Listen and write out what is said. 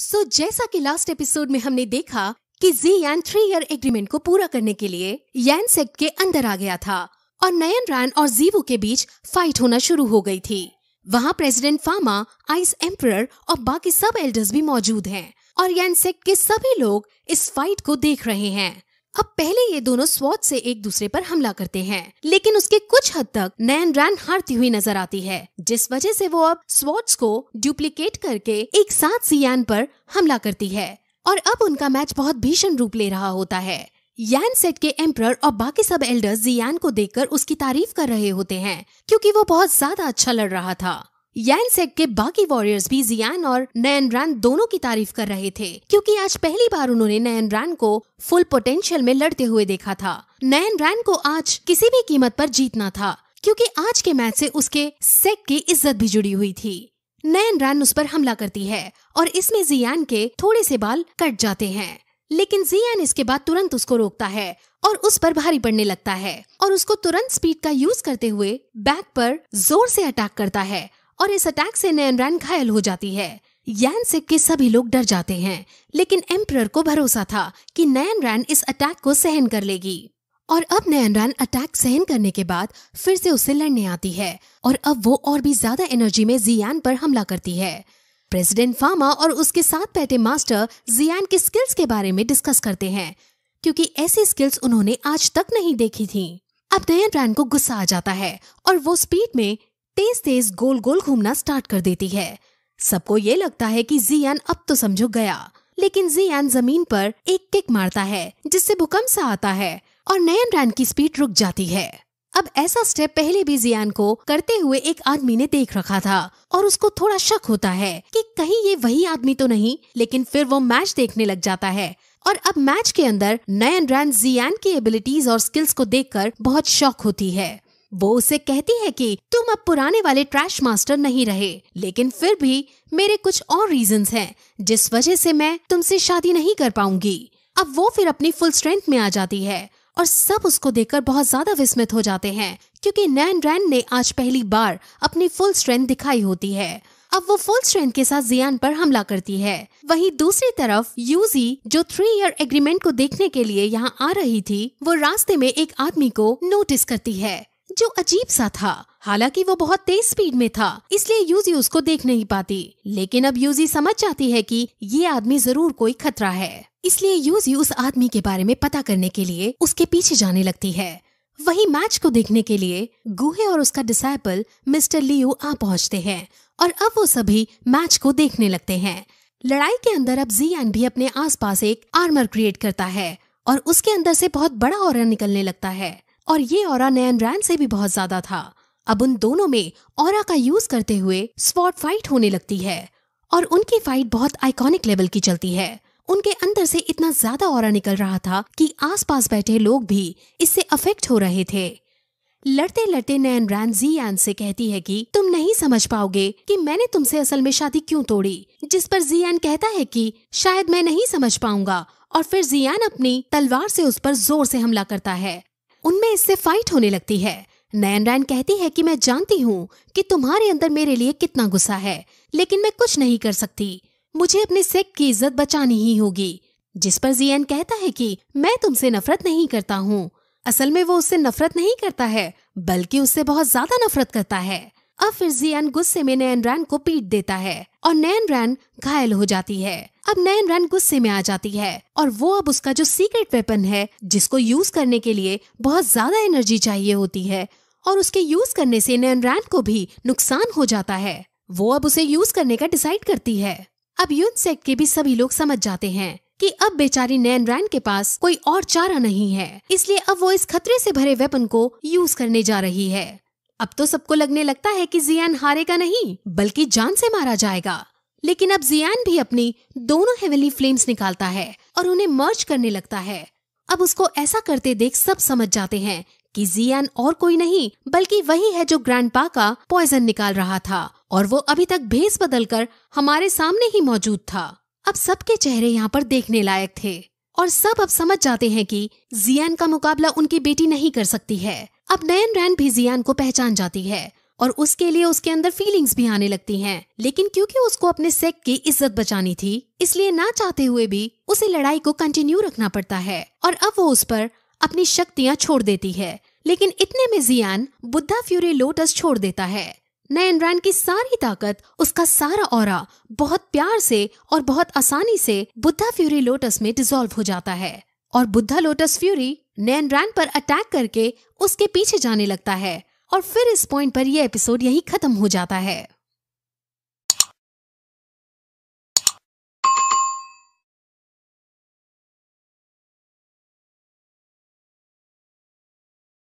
सो so, जैसा कि last episode में हमने देखा कि जी यान थ्री ईयर एग्रीमेंट को पूरा करने के लिए यान सेक्ट के अंदर आ गया था और नयन रैन और जीवो के बीच फाइट होना शुरू हो गई थी वहाँ प्रेसिडेंट फार्मा आइस एम्पर और बाकी सब एल्डर्स भी मौजूद हैं और यान सेक्ट के सभी लोग इस फाइट को देख रहे हैं अब पहले ये दोनों स्वाद से एक दूसरे पर हमला करते हैं लेकिन उसके कुछ हद तक नैन रैन हारती हुई नजर आती है जिस वजह से वो अब स्वाट्स को डुप्लीकेट करके एक साथ सियान पर हमला करती है और अब उनका मैच बहुत भीषण रूप ले रहा होता है यान सेट के एम्प्रर और बाकी सब एल्डर्स जियान को देखकर उसकी तारीफ कर रहे होते हैं क्योंकि वो बहुत ज्यादा अच्छा लड़ रहा था यैनसेक के बाकी वॉरियर्स भी जियान और नयन रान दोनों की तारीफ कर रहे थे क्योंकि आज पहली बार उन्होंने नयन रान को फुल पोटेंशियल में लड़ते हुए देखा था नयन रान को आज किसी भी कीमत पर जीतना था क्योंकि आज के मैच से उसके सेक की इज्जत भी जुड़ी हुई थी नयन रान उस पर हमला करती है और इसमें जियान के थोड़े से बाल कट जाते हैं लेकिन जियान इसके बाद तुरंत उसको रोकता है और उस पर भारी पड़ने लगता है और उसको तुरंत स्पीड का यूज करते हुए बैक पर जोर से अटैक करता है और इस अटैक से नैनरैन घायल हो जाती है यानसिप के सभी लोग डर जाते हैं लेकिन एम्प्रर को भरोसा था कि नैनरैन इस अटैक को सहन कर लेगी और अब नैनरैन अटैक सहन करने के बाद फिर से उससे लड़ने आती है और अब वो और भी ज्यादा एनर्जी में जियान पर हमला करती है प्रेसिडेंट फार्मा और उसके साथ बैठे मास्टर जियान के स्किल्स के बारे में डिस्कस करते हैं क्योंकि ऐसी स्किल्स उन्होंने आज तक नहीं देखी थी अब नयन रैन को गुस्सा आ जाता है और वो स्पीड में तेज तेज गोल गोल घूमना स्टार्ट कर देती है सबको ये लगता है कि जियान अब तो समझो गया लेकिन जियान जमीन पर एक किक मारता है जिससे भूकंप सा आता है और नयन रैन की स्पीड रुक जाती है अब ऐसा स्टेप पहले भी जियान को करते हुए एक आदमी ने देख रखा था और उसको थोड़ा शक होता है कि कहीं ये वही आदमी तो नहीं लेकिन फिर वो मैच देखने लग जाता है और अब मैच के अंदर नयन रैन जियान की एबिलिटीज और स्किल्स को देखकर बहुत शौक होती है वो उसे कहती है कि तुम अब पुराने वाले ट्रैश मास्टर नहीं रहे लेकिन फिर भी मेरे कुछ और रीजंस हैं जिस वजह से मैं तुमसे शादी नहीं कर पाऊंगी अब वो फिर अपनी फुल स्ट्रेंथ में आ जाती है और सब उसको देखकर बहुत ज्यादा विस्मित हो जाते हैं क्योंकि नैन रैन ने आज पहली बार अपनी फुल स्ट्रेंथ दिखाई होती है अब वो फुल स्ट्रेंथ के साथ जियान पर हमला करती है वहीं दूसरी तरफ यूजी जो थ्री ईयर एग्रीमेंट को देखने के लिए यहाँ आ रही थी वो रास्ते में एक आदमी को नोटिस करती है जो अजीब सा था हालांकि वो बहुत तेज स्पीड में था इसलिए यूजी उसको देख नहीं पाती लेकिन अब यूजी समझ जाती है कि ये आदमी जरूर कोई खतरा है इसलिए यूजी उस आदमी के बारे में पता करने के लिए उसके पीछे जाने लगती है वही मैच को देखने के लिए गुहे और उसका डिसाइपल मिस्टर लियो आ पहुंचते हैं और अब वो सभी मैच को देखने लगते हैं लड़ाई के अंदर अब जी भी अपने आसपास एक आर्मर क्रिएट करता है और उसके अंदर से बहुत बड़ा और निकलने लगता है और ये और नयन रैन से भी बहुत ज्यादा था अब उन दोनों में और का यूज करते हुए स्पॉट फाइट होने लगती है और उनकी फाइट बहुत आइकॉनिक लेवल की चलती है उनके अंदर से इतना ज्यादा और निकल रहा था कि आसपास बैठे लोग भी इससे अफेक्ट हो रहे थे लड़ते लड़ते नैन रैन जी एन से कहती है कि तुम नहीं समझ पाओगे कि मैंने तुमसे असल में शादी क्यों तोड़ी जिस पर जी एन कहता है कि शायद मैं नहीं समझ पाऊंगा और फिर जियान अपनी तलवार से उस पर जोर से हमला करता है उनमें इससे फाइट होने लगती है नयन रैन कहती है कि मैं जानती हूँ कि तुम्हारे अंदर मेरे लिए कितना गुस्सा है लेकिन मैं कुछ नहीं कर सकती मुझे अपने सेक की इज्जत बचानी ही होगी जिस पर जियन कहता है कि मैं तुमसे नफरत नहीं करता हूँ असल में वो उससे नफरत नहीं करता है बल्कि उससे बहुत ज्यादा नफरत करता है अब फिर जियन गुस्से में नयन रैन को पीट देता है और नयन रैन घायल हो जाती है अब नयन रन गुस्से में आ जाती है और वो अब उसका जो सीक्रेट वेपन है जिसको यूज करने के लिए बहुत ज्यादा एनर्जी चाहिए होती है और उसके यूज करने से रैन को भी नुकसान हो जाता है वो अब उसे यूज करने का डिसाइड करती है अब यून सेक्ट के भी सभी लोग समझ जाते हैं कि अब बेचारी रैन के पास कोई और चारा नहीं है इसलिए अब वो इस खतरे से भरे वेपन को यूज करने जा रही है अब तो सबको लगने लगता है कि जियान हारेगा नहीं बल्कि जान से मारा जाएगा लेकिन अब जियान भी अपनी दोनों हेवेली फ्लेम्स निकालता है और उन्हें मर्ज करने लगता है अब उसको ऐसा करते देख सब समझ जाते हैं कि जियान और कोई नहीं बल्कि वही है जो ग्रैंड पा का पॉइजन निकाल रहा था और वो अभी तक भेस बदल कर हमारे सामने ही मौजूद था अब सबके चेहरे यहाँ पर देखने लायक थे और सब अब समझ जाते हैं कि जियान का मुकाबला उनकी बेटी नहीं कर सकती है अब नयन रैन भी जियान को पहचान जाती है और उसके लिए उसके अंदर फीलिंग्स भी आने लगती हैं लेकिन क्योंकि उसको अपने सेक की इज्जत बचानी थी इसलिए ना चाहते हुए भी उसे लड़ाई को कंटिन्यू रखना पड़ता है और अब वो उस पर अपनी शक्तियाँ छोड़ देती है लेकिन इतने में जियान बुद्धा फ्यूरी लोटस छोड़ देता है नयनरान की सारी ताकत उसका सारा और बहुत प्यार से और बहुत आसानी से बुद्धा फ्यूरी लोटस में डिजोल्व हो जाता है और बुद्धा लोटस फ्यूरी नैनरान पर अटैक करके उसके पीछे जाने लगता है और फिर इस पॉइंट पर यह एपिसोड यही खत्म हो जाता है